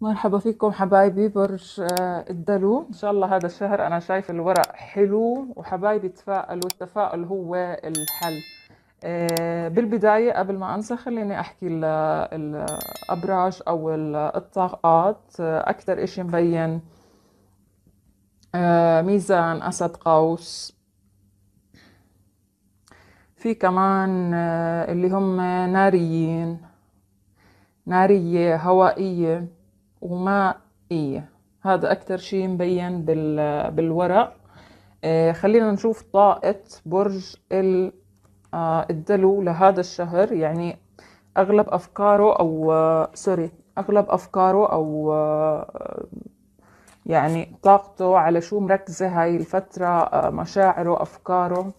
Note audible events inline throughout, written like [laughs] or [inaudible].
مرحبا فيكم حبايبي برج آه، الدلو ان شاء الله هذا الشهر انا شايف الورق حلو وحبايبي تفائلوا التفاؤل هو الحل آه، بالبداية قبل ما أنسى خليني أحكي الأبراج أو الطاقات آه، أكثر إشي مبين ميزان أسد قوس في كمان اللي هم ناريين نارية هوائية ومائية هذا أكتر شيء مبين بالورق آه، خلينا نشوف طاقة برج آه، الدلو لهذا الشهر يعني أغلب أفكاره أو آه، سوري أغلب أفكاره أو يعني طاقته على شو مركزة هاي الفترة مشاعره أفكاره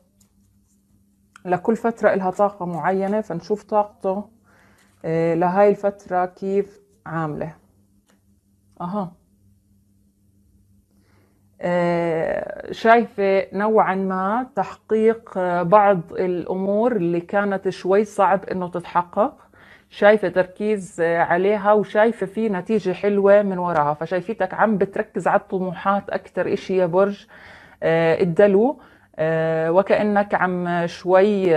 لكل فترة إلها طاقة معينة فنشوف طاقته لهاي الفترة كيف عامله اها آه، شايفة نوعا ما تحقيق آه، بعض الأمور اللي كانت شوي صعب إنه تتحقق شايفة تركيز آه، عليها وشايفة في نتيجة حلوة من وراها فشايفيتك عم بتركز على الطموحات أكثر إشي يا برج الدلو وكأنك عم شوي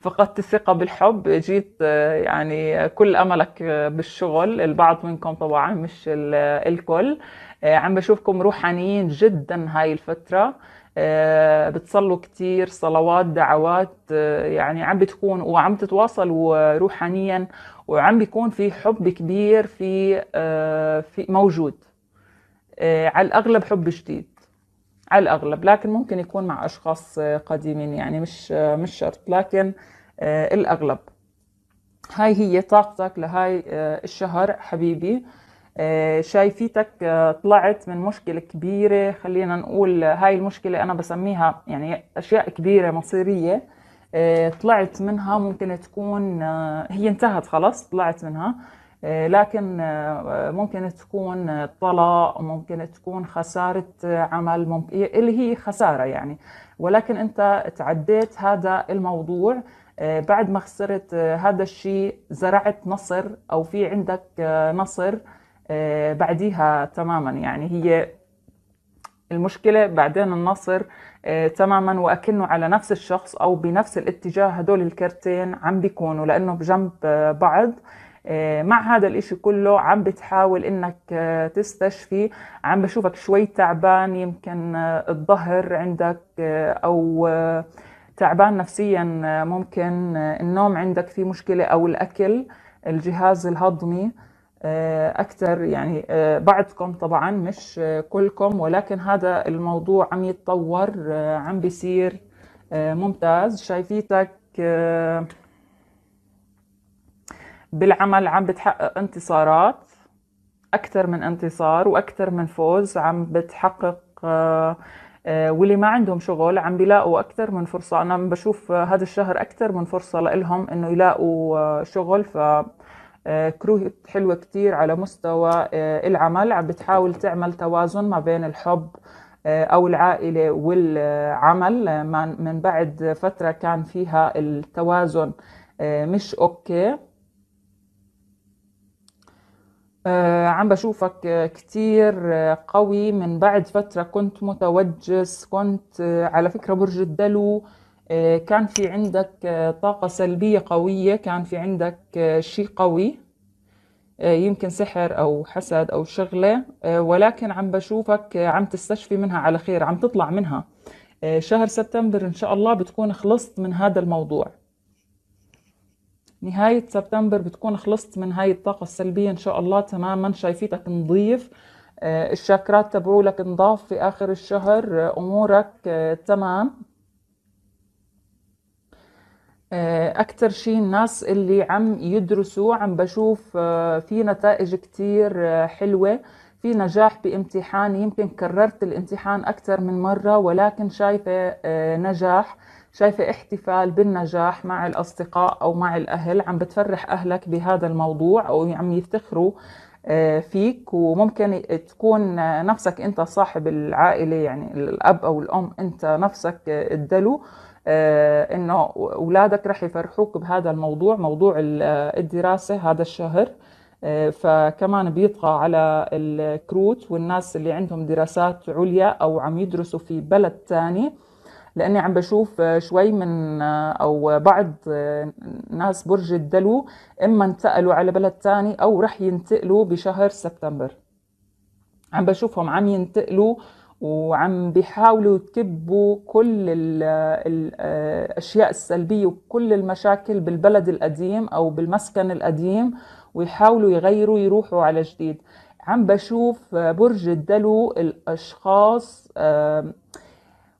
فقدت الثقة بالحب جيت آه، يعني كل أملك بالشغل البعض منكم طبعا مش الكل آه، عم بشوفكم روحانيين جدا هاي الفترة آه، بتصلوا كتير صلوات دعوات يعني عم بتكون وعم تتواصلوا روحانيا وعم بيكون في حب كبير في في موجود على الأغلب حب جديد على الاغلب لكن ممكن يكون مع اشخاص قديمين يعني مش مش شرط لكن آه، الاغلب هاي هي طاقتك لهاي آه، الشهر حبيبي آه، شايفيتك طلعت من مشكلة كبيرة خلينا نقول هاي المشكلة أنا بسميها يعني أشياء كبيرة مصيرية طلعت منها ممكن تكون هي انتهت خلاص طلعت منها آه، لكن آه، آه، ممكن تكون طلاق ممكن تكون خسارة عمل ممكن اللي هي خسارة يعني ولكن أنت تعديت هذا الموضوع بعد ما خسرت هذا الشيء زرعت نصر أو في عندك نصر بعديها تماما يعني هي المشكلة بعدين النصر تماما وأكنه على نفس الشخص أو بنفس الاتجاه هدول الكرتين عم بيكونوا لأنه بجنب بعض آه، مع هذا الإشي كله عم بتحاول إنك آه، تستشفي عم بشوفك شوي تعبان يمكن آه، الظهر عندك أو تعبان نفسيا ممكن النوم عندك في مشكلة أو الأكل الجهاز الهضمي أكثر يعني بعضكم طبعا مش كلكم ولكن هذا الموضوع عم يتطور عم بيصير ممتاز شايفيتك بالعمل عم بتحقق انتصارات أكثر من انتصار وأكثر من فوز عم بتحقق آه، آه، واللي ما عندهم شغل عم بيلاقوا أكثر من فرصة أنا بشوف هذا الشهر أكثر من فرصة لإلهم إنه يلاقوا آه، شغل ف كروت حلوة كتير على مستوى العمل عم بتحاول تعمل توازن ما بين الحب أو العائلة والعمل من بعد فترة كان فيها التوازن مش أوكي آه عم بشوفك كتير قوي من بعد فترة كنت متوجس كنت آه، على فكرة برج الدلو آه، كان في عندك آه، طاقة سلبية قوية كان في عندك شيء قوي يمكن سحر أو حسد أو شغلة ولكن عم بشوفك عم تستشفي منها على خير عم تطلع منها شهر سبتمبر إن شاء الله بتكون خلصت من هذا الموضوع نهاية سبتمبر بتكون خلصت من هاي الطاقة السلبية إن شاء الله تماما شايفيتك نظيف آه، الشاكرات تبعولك نضاف في آخر الشهر آه، أمورك آه، تمام أكتر شيء الناس اللي عم يدرسوا عم بشوف في نتائج كتير حلوة في نجاح بامتحان يمكن كررت الامتحان أكثر من مرة ولكن شايفة نجاح شايفة احتفال بالنجاح مع الأصدقاء أو مع الأهل عم بتفرح أهلك بهذا الموضوع أو عم يفتخروا آه، فيك وممكن تكون نفسك أنت صاحب العائلة يعني الأب أو الأم أنت نفسك الدلو آه، انه اولادك رح يفرحوك بهذا الموضوع موضوع الدراسه هذا الشهر آه، فكمان بيطغى على الكروت والناس اللي عندهم دراسات عليا او عم يدرسوا في بلد ثاني لاني عم بشوف شوي من او بعض ناس برج الدلو اما انتقلوا على بلد ثاني او رح ينتقلوا بشهر سبتمبر عم بشوفهم عم ينتقلوا وعم بيحاولوا يكبوا كل الاشياء السلبيه وكل المشاكل بالبلد القديم او بالمسكن القديم ويحاولوا يغيروا يروحوا على جديد عم بشوف برج الدلو الاشخاص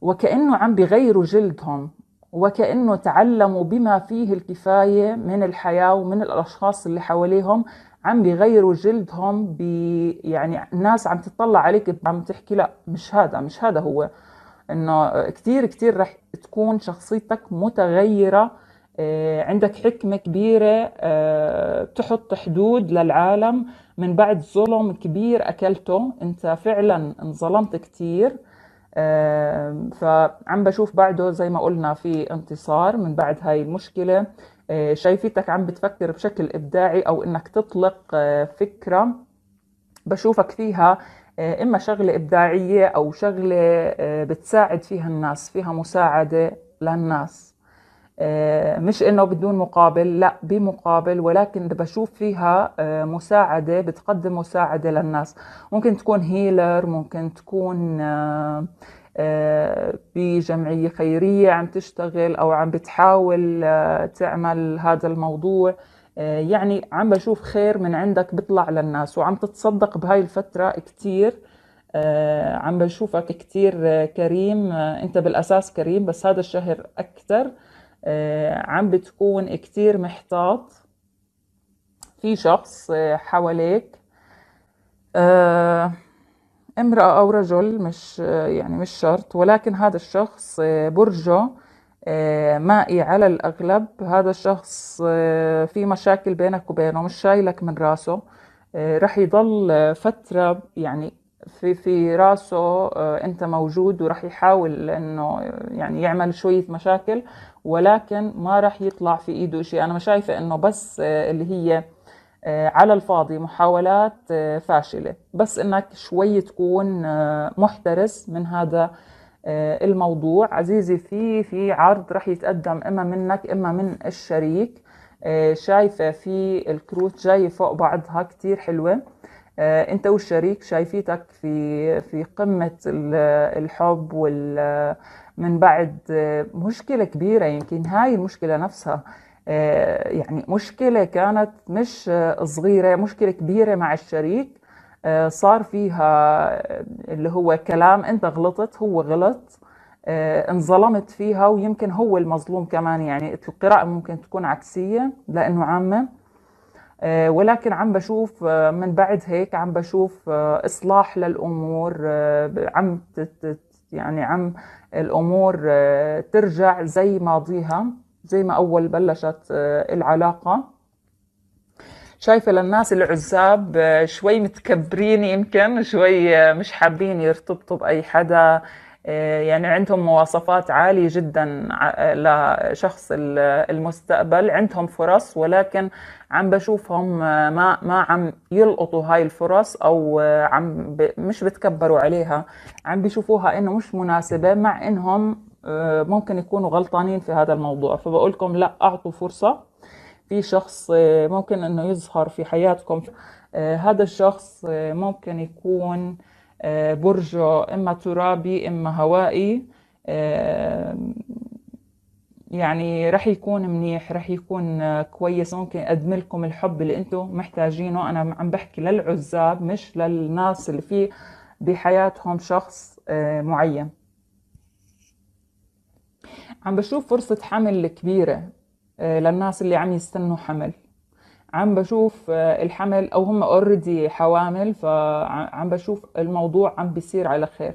وكأنه عم بغيروا جلدهم وكأنه تعلموا بما فيه الكفاية من الحياة ومن الأشخاص اللي حواليهم عم بيغيروا جلدهم ب يعني ناس عم تطلع عليك عم تحكي لا مش هذا مش هذا هو انه كثير كثير رح تكون شخصيتك متغيره آه، عندك حكمة كبيرة بتحط آه، حدود للعالم من بعد ظلم كبير أكلته أنت فعلا انظلمت كتير فعم بشوف بعده زي ما قلنا في انتصار من بعد هاي المشكلة آه، شايفتك عم بتفكر بشكل إبداعي أو إنك تطلق آه، فكرة بشوفك فيها آه، إما شغلة إبداعية أو شغلة بتساعد فيها الناس فيها مساعدة للناس آه، مش انه بدون مقابل لا بمقابل ولكن بشوف فيها آه، مساعده بتقدم مساعده للناس ممكن تكون هيلر ممكن تكون بجمعيه آه، خيريه عم تشتغل او عم بتحاول تعمل هذا الموضوع يعني عم بشوف خير من عندك بيطلع للناس وعم تتصدق بهاي الفتره كتير عم بشوفك كتير كريم انت بالاساس كريم بس هذا الشهر اكثر آه، عم بتكون كتير محتاط في شخص آه، حواليك آه، امرأة أو رجل مش يعني مش شرط ولكن هذا الشخص برجه مائي على الأغلب هذا الشخص في مشاكل بينك وبينه مش شايلك من راسه رح يضل فترة يعني في في راسه آه، انت موجود وراح يحاول انه آه، يعني يعمل شويه مشاكل ولكن ما راح يطلع في ايده شيء انا ما شايفه انه بس آه، اللي هي على الفاضي محاولات فاشله بس انك شوي تكون محترس من هذا الموضوع عزيزي في في عرض راح يتقدم اما منك اما من الشريك شايفه في الكروت جايه فوق بعضها كتير حلوه آه، انت والشريك شايفيتك في في قمه الحب وال من بعد آه، مشكله كبيره يمكن هاي المشكله نفسها آه، يعني مشكله كانت مش صغيره مشكله كبيره مع الشريك صار فيها اللي هو كلام انت غلطت هو غلط انظلمت فيها ويمكن هو المظلوم كمان يعني القراءة ممكن تكون عكسية لأنه عامة آه، ولكن عم بشوف آه، من بعد هيك عم بشوف آه، اصلاح للامور عم يعني عم الامور ترجع زي ماضيها زي ما اول بلشت العلاقه شايفة للناس العزاب شوي متكبرين يمكن شوي مش حابين يرتبطوا بأي حدا آه، يعني عندهم مواصفات عالية جدا لشخص المستقبل عندهم فرص ولكن عم بشوفهم ما ما عم يلقطوا هاي الفرص او عم ب مش بتكبروا عليها عم بيشوفوها انه مش مناسبة مع انهم آه، ممكن يكونوا غلطانين في هذا الموضوع فبقول لكم لا اعطوا فرصة في شخص آه، ممكن انه يظهر في حياتكم هذا الشخص ممكن يكون آه، برجه إما ترابي إما هوائي آه، يعني رح يكون منيح رح يكون كويس ممكن أقدم لكم الحب اللي أنتم محتاجينه أنا عم بحكي للعزاب مش للناس اللي في بحياتهم شخص آه، معين عم بشوف فرصة حمل كبيرة للناس اللي عم يستنوا حمل عم بشوف آه، الحمل او هم اوريدي حوامل فعم بشوف الموضوع عم بيصير على خير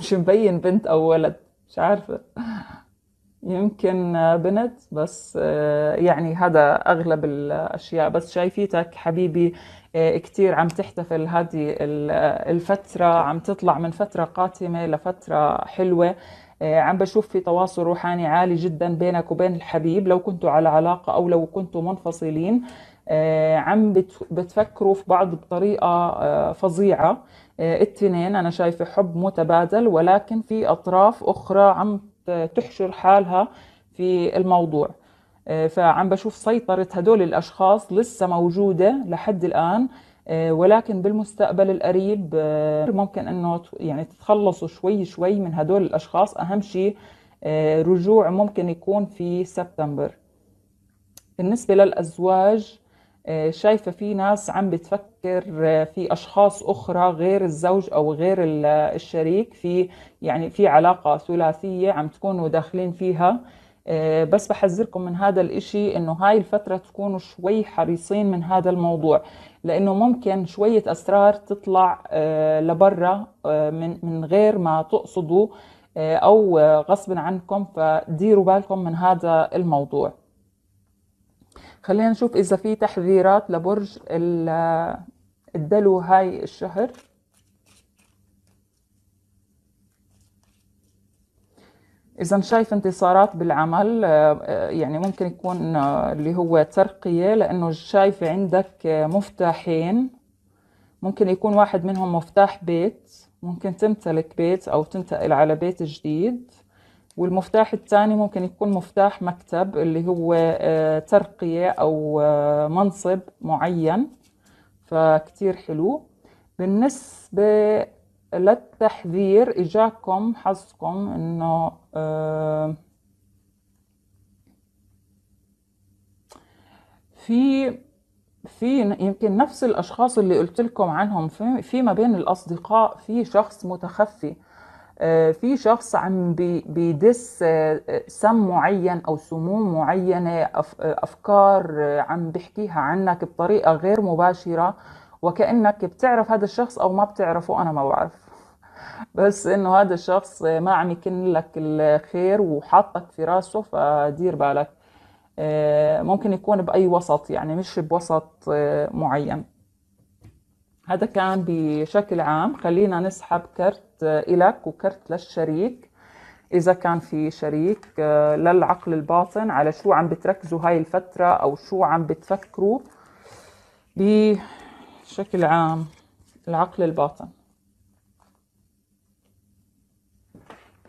مش [laughs] مبين بنت او ولد مش عارفه يمكن بنت بس آه، يعني هذا اغلب الاشياء بس شايفيتك حبيبي آه، كتير عم تحتفل هذه الفتره عم تطلع من فتره قاتمه لفتره حلوه آه، عم بشوف في تواصل روحاني عالي جدا بينك وبين الحبيب لو كنتوا على علاقة أو لو كنتوا منفصلين آه، عم بتفكروا في بعض بطريقة آه، فظيعة التنين أنا شايفة حب متبادل ولكن في أطراف أخرى عم تحشر حالها في الموضوع فعم بشوف سيطرة هدول الأشخاص لسه موجودة لحد الآن آه، ولكن بالمستقبل القريب آه، ممكن انه يعني تتخلصوا شوي شوي من هدول الاشخاص اهم شيء آه، رجوع ممكن يكون في سبتمبر بالنسبه للازواج شايفه في ناس عم بتفكر في اشخاص اخرى غير الزوج او غير الشريك في يعني في علاقه ثلاثيه عم تكونوا داخلين فيها آه، بس بحذركم من هذا الإشي إنه هاي الفترة تكونوا شوي حريصين من هذا الموضوع لأنه ممكن شوية أسرار تطلع آه، لبرا آه، من من غير ما تقصدوا أو غصب عنكم فديروا بالكم من هذا الموضوع خلينا نشوف إذا في تحذيرات لبرج الدلو هاي الشهر اذا شايف انتصارات بالعمل آه، آه، يعني ممكن يكون آه، اللي هو ترقيه لانه شايفه عندك مفتاحين ممكن يكون واحد منهم مفتاح بيت ممكن تمتلك بيت او تنتقل على بيت جديد والمفتاح الثاني ممكن يكون مفتاح مكتب اللي هو ترقيه او منصب معين فكتير حلو بالنسبه للتحذير إجاكم حظكم إنه آه، في في يمكن نفس الأشخاص اللي قلت لكم عنهم في, في ما بين الأصدقاء في شخص متخفي آه، في شخص عم بيدس آه، سم معين أو سموم معينة أفكار عم بيحكيها عنك بطريقة غير مباشرة وكأنك بتعرف هذا الشخص أو ما بتعرفه أنا ما بعرف بس إنه هذا الشخص ما عم يكن لك الخير وحاطك في راسه فدير بالك آه، ممكن يكون بأي وسط يعني مش بوسط آه، معين هذا كان بشكل عام خلينا نسحب كرت آه، إلك وكرت للشريك إذا كان في شريك للعقل الباطن على شو عم بتركزوا هاي الفترة أو شو عم بتفكروا بشكل عام العقل الباطن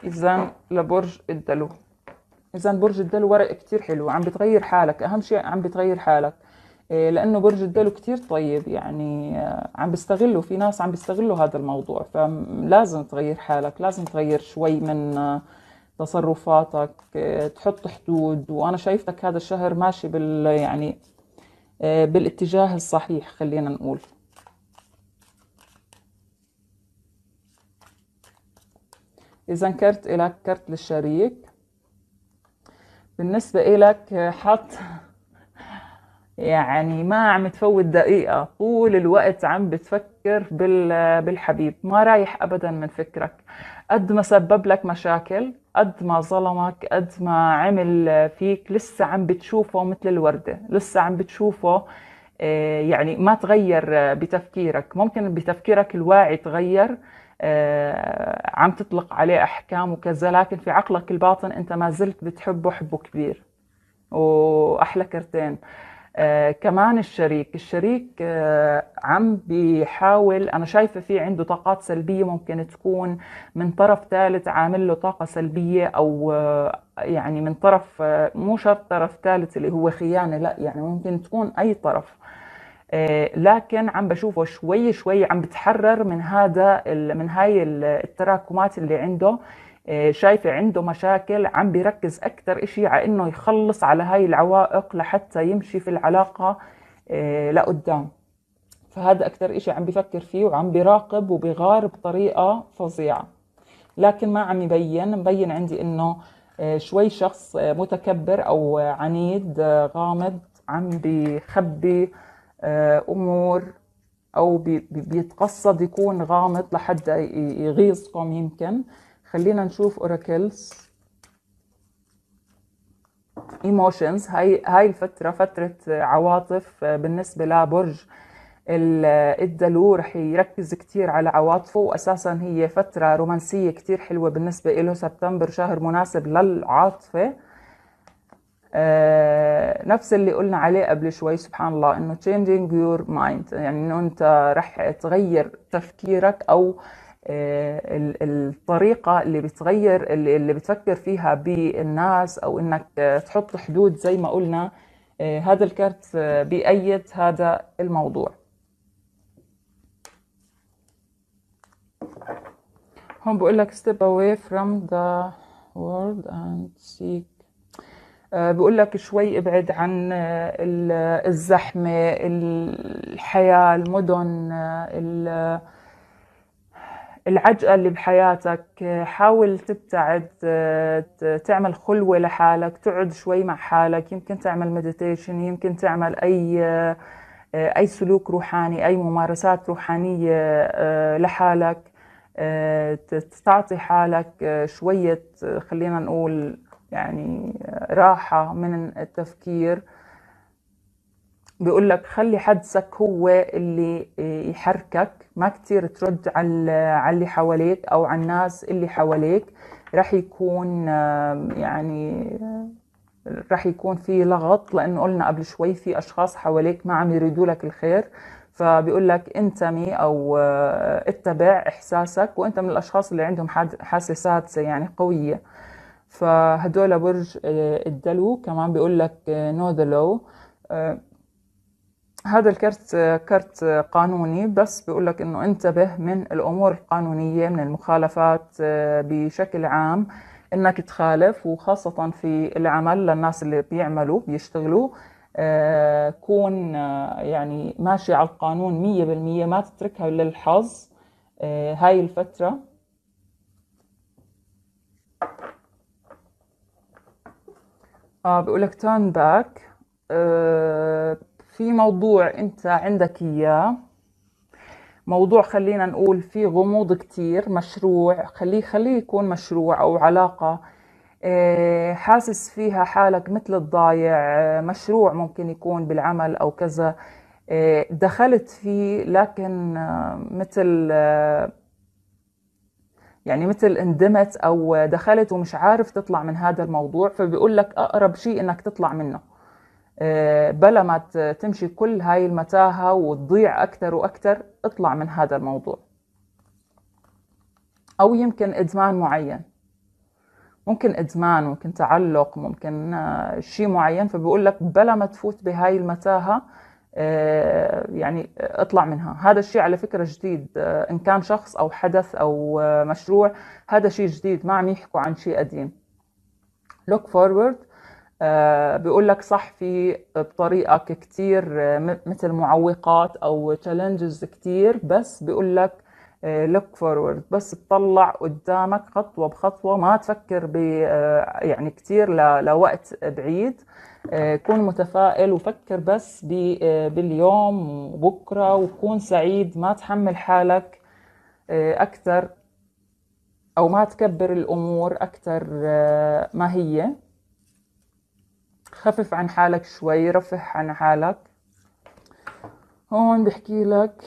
إذا لبرج الدلو إذا برج الدلو ورق كتير حلو عم بتغير حالك أهم شيء عم بتغير حالك إيه، لأنه برج الدلو كتير طيب يعني آه، عم بيستغلوا في ناس عم بيستغلوا هذا الموضوع فلازم تغير حالك لازم تغير شوي من آه، تصرفاتك آه، تحط حدود وأنا شايفتك هذا الشهر ماشي بال يعني آه، بالاتجاه الصحيح خلينا نقول إذا كرت إلك كرت للشريك بالنسبة إلك آه، حط [laughs] يعني ما عم تفوت دقيقة طول الوقت عم بتفكر بالحبيب ما رايح أبدا من فكرك قد ما سبب لك مشاكل قد ما ظلمك قد ما عمل فيك لسه عم بتشوفه مثل الوردة لسه عم بتشوفه آه، يعني ما تغير بتفكيرك ممكن بتفكيرك الواعي تغير آه، عم تطلق عليه أحكام وكذا لكن في عقلك الباطن أنت ما زلت بتحبه حبه كبير وأحلى كرتين آه كمان الشريك الشريك آه عم بيحاول أنا شايفة في عنده طاقات سلبية ممكن تكون من طرف ثالث عامل له طاقة سلبية أو آه يعني من طرف آه، مو شرط طرف ثالث اللي هو خيانة لا يعني ممكن تكون أي طرف آه، لكن عم بشوفه شوي شوي عم بتحرر من هذا من هاي التراكمات اللي عنده آه، شايفة عنده مشاكل عم بيركز أكتر إشي على إنه يخلص على هاي العوائق لحتى يمشي في العلاقة آه، لقدام فهذا أكتر إشي عم بفكر فيه وعم بيراقب وبيغار بطريقة فظيعة لكن ما عم يبين مبين عندي إنه آه، شوي شخص متكبر أو عنيد غامض عم بيخبي أمور أو بيتقصد يكون غامض لحد يغيظكم يمكن خلينا نشوف اوراكلز ايموشنز هاي هاي الفتره فتره عواطف آه، بالنسبه لبرج الدلو رح يركز كتير على عواطفه وأساسا هي فترة رومانسية كتير حلوة بالنسبة له سبتمبر شهر مناسب للعاطفة آه نفس اللي قلنا عليه قبل شوي سبحان الله انه changing your mind يعني انه انت رح تغير تفكيرك او آه آه، الطريقة اللي بتغير اللي بتفكر فيها بالناس أو إنك آه، تحط حدود زي ما قلنا آه، هذا الكارت بأيد هذا الموضوع هون بقول لك step away from the world and seek بقول لك شوي ابعد عن الزحمة الحياة المدن العجقة اللي بحياتك حاول تبتعد تعمل خلوة لحالك تقعد شوي مع حالك يمكن تعمل مديتيشن يمكن تعمل أي آه، أي سلوك روحاني أي ممارسات روحانية آه، لحالك آه، تعطي حالك شوية خلينا نقول يعني راحة من التفكير بيقول لك خلي حدسك هو اللي يحركك ما كتير ترد على اللي حواليك او على الناس اللي حواليك راح يكون يعني راح يكون في لغط لانه قلنا قبل شوي في اشخاص حواليك ما عم يريدوا لك الخير فبيقول لك انتمي او آه، اتبع احساسك وانت من الاشخاص اللي عندهم حاسه سادسه يعني قويه فهدول برج آه، الدلو كمان بيقول لك نو ذا لو هذا الكرت كرت قانوني بس بيقول لك انه انتبه من الامور القانونيه من المخالفات آه، بشكل عام انك تخالف وخاصه في العمل للناس اللي بيعملوا بيشتغلوا آه، كون آه، يعني ماشي على القانون 100% ما تتركها للحظ هاي الفتره اه بيقول لك turn back في موضوع انت عندك اياه موضوع خلينا نقول فيه غموض كتير مشروع خليه خليه يكون مشروع او علاقة آه، حاسس فيها حالك مثل الضايع آه، مشروع ممكن يكون بالعمل او كذا آه، دخلت فيه لكن مثل يعني مثل اندمت او دخلت ومش عارف تطلع من هذا الموضوع فبيقول لك اقرب شيء انك تطلع منه بلا ما تمشي كل هاي المتاهة وتضيع أكثر وأكثر اطلع من هذا الموضوع أو يمكن إدمان معين ممكن إدمان ممكن تعلق ممكن آه، شيء معين فبقول لك بلا ما تفوت بهاي المتاهة آه، يعني اطلع منها هذا الشيء على فكرة جديد آه، إن كان شخص أو حدث أو مشروع هذا شيء جديد ما عم يحكوا عن شيء قديم look forward آه، بيقول لك صح في بطريقك كتير آه، مثل معوقات او تشالنجز كتير بس بيقول لك لوك آه، فورورد بس تطلع قدامك خطوه بخطوه ما تفكر ب يعني كثير لوقت بعيد كون متفائل وفكر بس باليوم وبكره وكون سعيد ما تحمل حالك اكثر او ما تكبر الامور اكثر ما هي خفف عن حالك شوي رفح عن حالك هون بحكي لك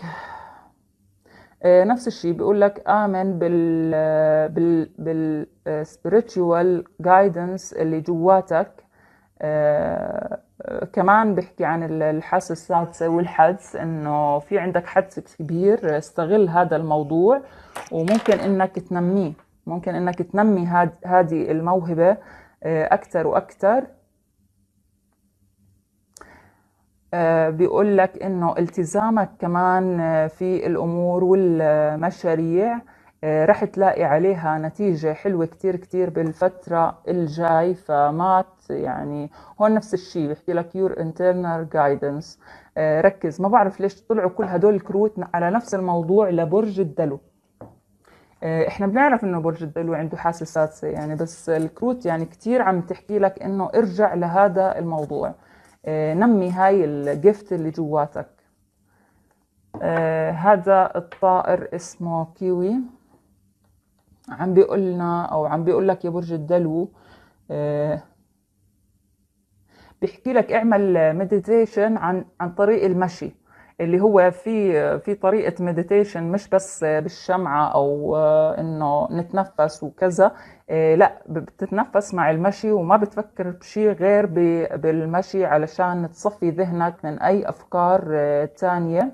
آه، نفس الشيء بيقول لك امن بال آه، بال بالسبiritual آه، جايدنس اللي جواتك كمان بحكي عن الحاسه السادسه والحدس انه في عندك حدس كبير استغل هذا الموضوع وممكن انك تنميه ممكن انك تنمي هذه الموهبه اكثر واكثر آه، بيقول لك انه التزامك كمان آه، في الامور والمشاريع آه، رح تلاقي عليها نتيجة حلوة كتير كتير بالفترة الجاي فما يعني هون نفس الشيء بيحكي لك يور internal guidance ركز ما بعرف ليش طلعوا كل هدول الكروت على نفس الموضوع لبرج الدلو احنا بنعرف انه برج الدلو عنده حاسة سادسة يعني بس الكروت يعني كتير عم تحكي لك انه ارجع لهذا الموضوع آه، نمي هاي الجفت اللي جواتك آه، هذا الطائر اسمه كيوي عم بيقول او عم بيقول لك يا برج الدلو آه، بيحكي لك اعمل مديتيشن عن عن طريق المشي اللي هو في في طريقه مديتيشن مش بس بالشمعه او آه، انه نتنفس وكذا آه، لا بتتنفس مع المشي وما بتفكر بشيء غير بالمشي علشان تصفي ذهنك من اي افكار آه، تانية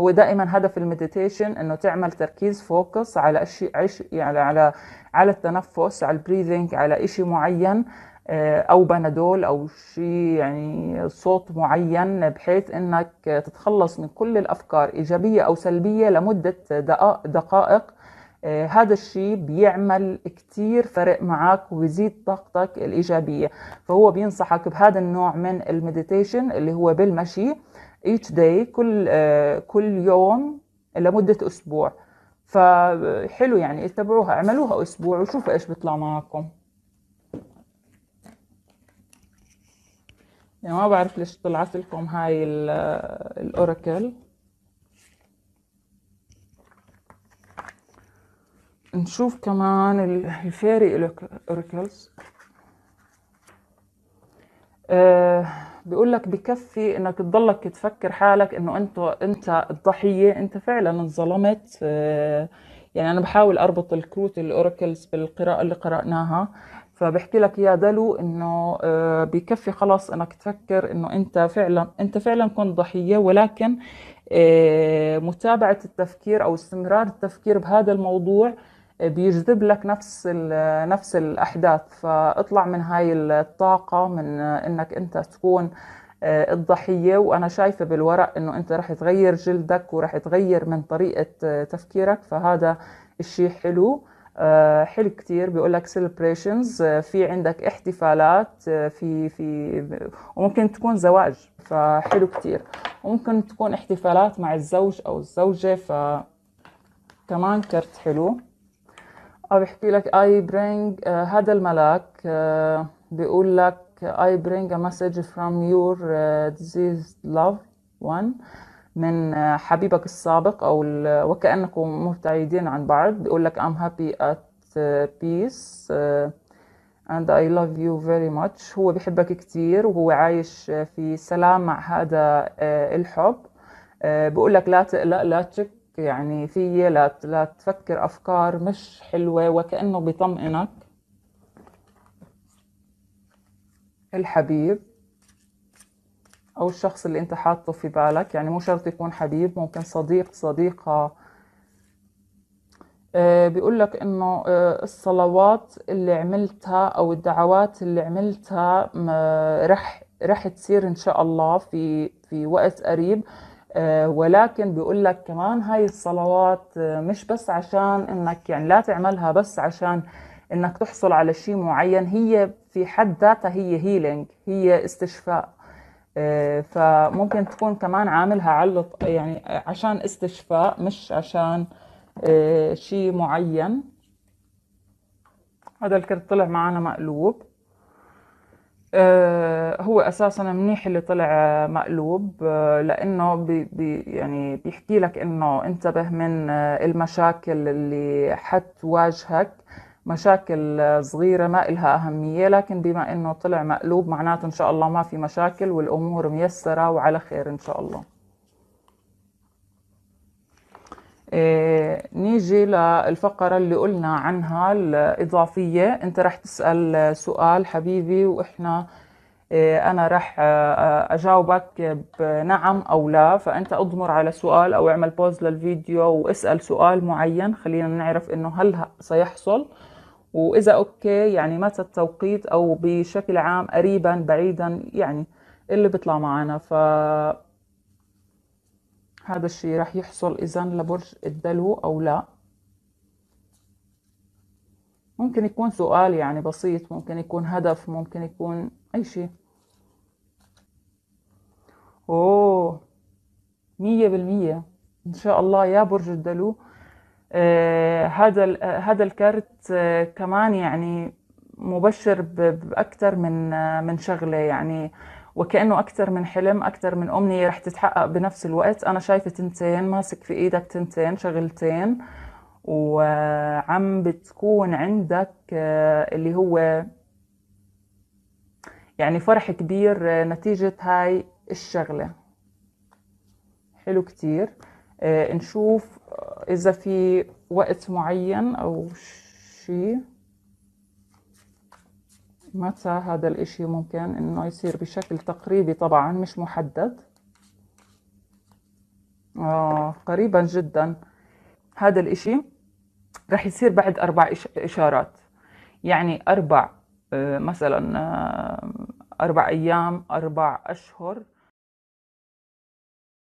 هو دائما هدف المديتيشن انه تعمل تركيز فوكس على اشي على يعني على على التنفس على البريذنج على اشي معين آه، او بنادول او شيء يعني صوت معين بحيث انك تتخلص من كل الافكار ايجابيه او سلبيه لمده دقائق آه، هذا الشيء بيعمل كتير فرق معك وبيزيد طاقتك الإيجابية فهو بينصحك بهذا النوع من المديتيشن اللي هو بالمشي each day كل, آه، كل يوم لمدة أسبوع فحلو يعني اتبعوها اعملوها أسبوع وشوفوا إيش بيطلع معكم يعني ما بعرف ليش طلعت لكم هاي الاوراكل نشوف كمان الفيري اوراكلز أه بيقول لك بكفي انك تضلك تفكر حالك انه انت انت الضحيه انت فعلا انظلمت أه يعني انا بحاول اربط الكروت الاوراكلز بالقراءه اللي قراناها فبحكي لك يا دلو انه آه، بكفي خلاص انك تفكر انه انت فعلا انت فعلا كنت ضحيه ولكن آه، متابعه التفكير او استمرار التفكير بهذا الموضوع آه، بيجذب لك نفس نفس الاحداث فاطلع من هاي الطاقه من انك انت تكون الضحية وأنا شايفة بالورق أنه أنت رح تغير جلدك ورح تغير من طريقة تفكيرك فهذا الشيء حلو آه، حلو كتير بيقول لك celebrations آه، في عندك احتفالات آه، في في وممكن تكون زواج فحلو كتير وممكن تكون احتفالات مع الزوج او الزوجه ف كمان كرت حلو أو بحكي لك اي برينج هذا الملاك بيقول لك I bring a message from your ديزيز لاف one من حبيبك السابق أو وكأنكم مبتعدين عن بعض بيقول لك I'm happy at peace uh, and I love you very much هو بحبك كتير وهو عايش في سلام مع هذا uh, الحب uh, بقول لك لا تقلق لا تشك يعني في لا لا تفكر أفكار مش حلوة وكأنه بيطمئنك الحبيب او الشخص اللي انت حاطه في بالك يعني مو شرط يكون حبيب ممكن صديق صديقه آه، بيقول لك انه آه، الصلوات اللي عملتها او الدعوات اللي عملتها رح رح تصير ان شاء الله في في وقت قريب آه، ولكن بيقول لك كمان هاي الصلوات مش بس عشان انك يعني لا تعملها بس عشان انك تحصل على شيء معين هي في حد ذاتها هي هيلينج هي استشفاء آه، فممكن تكون كمان عاملها علة يعني عشان استشفاء مش عشان آه، شيء معين هذا الكرت طلع معنا مقلوب آه، هو اساسا منيح اللي طلع مقلوب لانه بي بي يعني بيحكي لك انه انتبه من المشاكل اللي حتواجهك مشاكل صغيرة ما إلها أهمية لكن بما إنه طلع مقلوب معناته إن شاء الله ما في مشاكل والأمور ميسرة وعلى خير إن شاء الله إيه نيجي للفقرة اللي قلنا عنها الإضافية أنت رح تسأل سؤال حبيبي وإحنا إيه أنا رح آه، أجاوبك بنعم أو لا فأنت أضمر على سؤال أو اعمل بوز للفيديو واسأل سؤال معين خلينا نعرف إنه هل سيحصل واذا اوكي يعني متى التوقيت او بشكل عام قريبا بعيدا يعني اللي بيطلع معنا ف هذا الشيء رح يحصل اذا لبرج الدلو او لا ممكن يكون سؤال يعني بسيط ممكن يكون هدف ممكن يكون اي شيء اوه مية بالمية ان شاء الله يا برج الدلو آه، هذا آه، هذا الكرت آه، كمان يعني مبشر باكثر من من شغله يعني وكانه اكثر من حلم اكثر من امنيه رح تتحقق بنفس الوقت انا شايفه تنتين ماسك في ايدك تنتين شغلتين وعم بتكون عندك اللي هو يعني فرح كبير نتيجة هاي الشغلة حلو كتير نشوف اذا في وقت معين او شيء متى هذا الاشي ممكن انه يصير بشكل تقريبي طبعا مش محدد آه قريبا جدا هذا الاشي رح يصير بعد اربع اشارات يعني اربع آه، مثلا آه، اربع ايام اربع اشهر